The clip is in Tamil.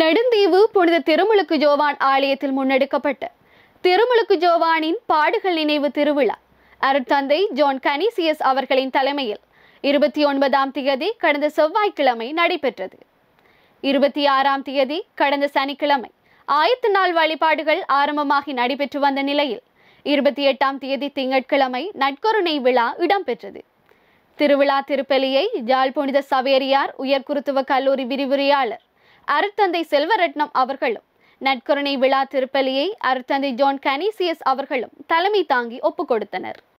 நெடுந்தீவு புனித திருமுழுக்கு ஜோவான் ஆலயத்தில் முன்னெடுக்கப்பட்ட திருமுழுக்கு ஜோவானின் பாடுகள் நினைவு திருவிழா அருட்தந்தை ஜோன் கனிசியஸ் அவர்களின் தலைமையில் இருபத்தி ஒன்பதாம் தேதி கடந்த செவ்வாய்க்கிழமை நடைபெற்றது இருபத்தி ஆறாம் தேதி கடந்த சனிக்கிழமை ஆயத்து நாள் வழிபாடுகள் ஆரம்பமாகி நடைபெற்று வந்த நிலையில் இருபத்தி எட்டாம் தேதி திங்கட்கிழமை நட்கொருணை விழா இடம்பெற்றது திருவிழா திருப்பலியை ஜாழ் புனித சவேரியார் உயர்குருத்துவ கல்லூரி விரிவுரையாளர் அருத்தந்தை செல்வரட்னம் அவர்களும் நட்கருணை விழா திருப்பலியை அருத்தந்தை ஜான் கனீசியஸ் அவர்களும் தலைமை தாங்கி ஒப்புக் கொடுத்தனர்